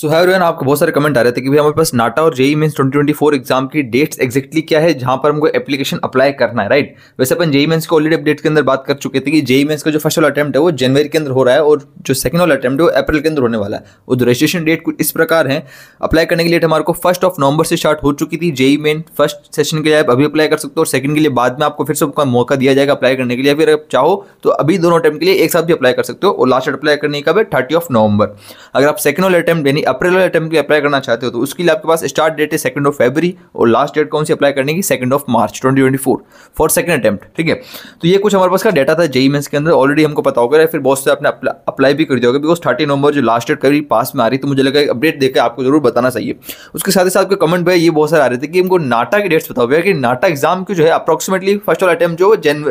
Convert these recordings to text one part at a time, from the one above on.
सो है आपको बहुत सारे कमेंट आ रहे थे कि भाई हमारे पास नाटा और जेई मेंस 2024 एग्जाम की डेट्स एक्जैक्टली क्या है जहां पर हमको एप्लीकेशन अप्लाई करना है राइट वैसे अपन जेई मेंस की ऑलरेडी अपडेट के अंदर बात कर चुके थे कि जेई मेंस का जो फर्स्ट वाला अटैम्प्ट है वो जनवरी के अंदर हो रहा है और जो सेकंड वाला अटैम्प्ट है वो अप्रैल के अंदर होने वाला है और रजिस्ट्रेशन डेट कुछ इस प्रकार है अप्लाई करने के लिए हमारे को फर्स्ट ऑफ नवंबर से स्टार्ट हो चुकी थी जेई मेन फर्स्ट सेशन के लिए आप अभी अप्लाई कर सकते हो और सेकंड के लिए बाद में आपको फिर से मौका दिया जाएगा अप्लाई करने के लिए फिर आप चाहो तो अभी दोनों अटैम्प्ट के लिए एक साथ भी अप्लाई कर सकते हो और लास्ट अप्लाई करने का थर्टी ऑफ नवंबर अगर आप सेकंड वाला अटैम्प्ट यानी अप्रैल वाले अटैम्प अप्लाई करना चाहते हो तो उसके लिए आपके पास स्टार्ट डेट है सेकंड ऑफ फेबरी और लास्ट डेट कौन सी अप्लाई करने की second of March 2024 twenty four for second attempt ठीक है तो ये कुछ हमारे पास का डेटा था जेई मेंस e e के अंदर ऑलरेडी हमको पता होगा फिर बहुत से आपने अप्लाई भी कर दिया होगा बिकॉज थर्टी नवंबर जो लास्ट डेट कभी पास में आ रही तो मुझे लगा अपडेट देकर आपको जरूर बताना चाहिए उसके साथ ही साथ आपके कमेंट भाई ये बहुत सारे आ रहे थे कि हमको नाटा के डेट्स बताओ भैया कि नाटा एग्जाम की जो है अप्रॉक्सीमेटली फर्स्ट वाला अटैम्प जो जन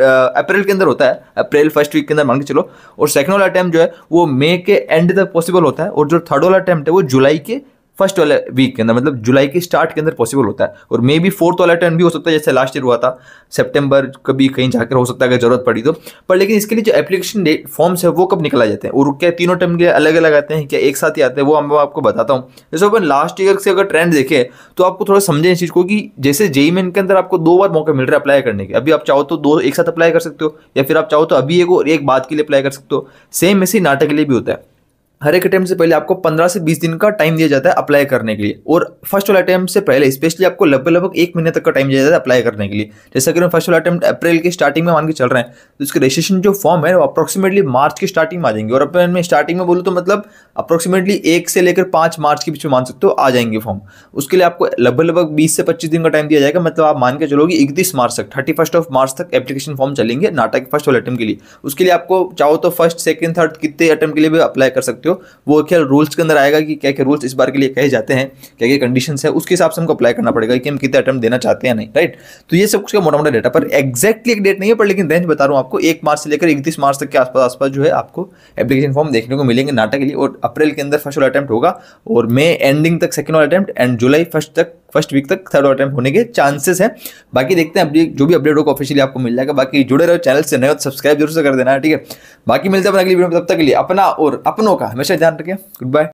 अप्रैल के अंदर होता है अप्रैल फर्स्ट वीक के अंदर मान के चलो और सेकंड वाला अटैम्प जो है वो मे के एंड तक पॉसिबल होता है और जो थर्ड वाला अटैम्प्ट है वो जुलाई के फर्स्ट वाले वीक के अंदर मतलब जुलाई के स्टार्ट के अंदर पॉसिबल होता है और मे बी फोर्थ वाला टर्न भी हो सकता है जैसे लास्ट ईयर हुआ था सितंबर कभी कहीं जाकर हो सकता है अगर जरूरत पड़ी तो पर लेकिन इसके लिए जो एप्लीकेशन डेट फॉर्म्स है वो कब निकला जाते हैं और क्या तीनों टर्म के अलग अलग आते हैं क्या एक साथ ही आते हैं वो मैं आपको बताता हूँ जैसे अपन लास्ट ईयर से अगर ट्रेंड देखें तो आपको थोड़ा समझें इस चीज़ को कि जैसे जेई मेन e e के अंदर आपको दो बार मौका मिल रहा है अप्लाई करने के अभी आप चाहो तो दो एक साथ अप्लाई कर सकते हो या फिर आप चाहो तो अभी एक और एक बात के लिए अप्लाई कर सकते हो सेम ऐसे नाटक के लिए भी होता है हर एक अटैम्प्ट से पहले आपको 15 से 20 दिन का टाइम दिया जाता है अप्लाई करने के लिए और फर्स्ट वाला अटैम्प से पहले स्पेशली आपको लगभग लगभग एक महीने तक का टाइम दिया जाता है अप्लाई करने के लिए जैसे अगर हम फर्स्ट वाला अटैम्प्ट अप्रैल के स्टार्टिंग में मान के चल रहे हैं तो उसके रजिस्ट्रेशन जो फॉर्म है वो अप्रॉक्सीमेटली मार्च की स्टार्टिंग में आ जाएंगे और अपने स्टार्टिंग में बोलूँ तो मतलब अप्रॉक्सीमेटली एक से लेकर पाँच मार्च के बीच में मान सकते हो आ जाएंगे फॉर्म उसके लिए आपको लगभग लगभग बीस से पच्चीस दिन का टाइम दिया जाएगा मतलब आप मान के चलोगे इकतीस मार्च तक थर्टी फर्स्ट ऑफ मार्च तक एप्लीकेशन फॉर्म चलेंगे नाटक फर्स्ट वाले अटैम्प के लिए उसके लिए आपको चाहो तो फर्स्ट सेकंड थर्ड कितने अटैम्प के लिए भी अप्लाई कर सकते हो हो वो क्या रूल्स के अंदर आएगा कि क्या क्या रूल्स इस बार के लिए कहे जाते हैं क्या क्या कंडीशन है उसके हिसाब से हमको अप्लाई करना पड़ेगा कि हम कितने अटैम्प देना चाहते हैं नहीं राइट तो ये सब कुछ का मोटा मोटा डेटा पर एक्जैक्टली एक डेट नहीं है पर लेकिन रेंज बता रहा हूँ आपको एक मार्च से लेकर इकतीस मार्च तक के आसपास आसपास जो है आपको एप्लीकेशन फॉर्म देखने को मिलेंगे नाटक के लिए और अप्रैल के अंदर फर्स्ट वाला अटैम्प्ट होगा और मे एंडिंग तक सेकंड वाला अटैम्प्ट एंड जुलाई फर्स्ट तक फर्स्ट वीक तक थर्ड अटैम्प्ट होने के चांसेस हैं बाकी देखते हैं अपनी जो भी अपडेट होगा ऑफिशियली आपको मिल जाएगा बाकी जुड़े रहो चैनल से नए सब्सक्राइब तो जरूर से कर देना ठीक है बाकी मिलते हैं अपने अगली वीडियो में तब तक के लिए अपना और अपनों का हमेशा ध्यान रखें गुड बाय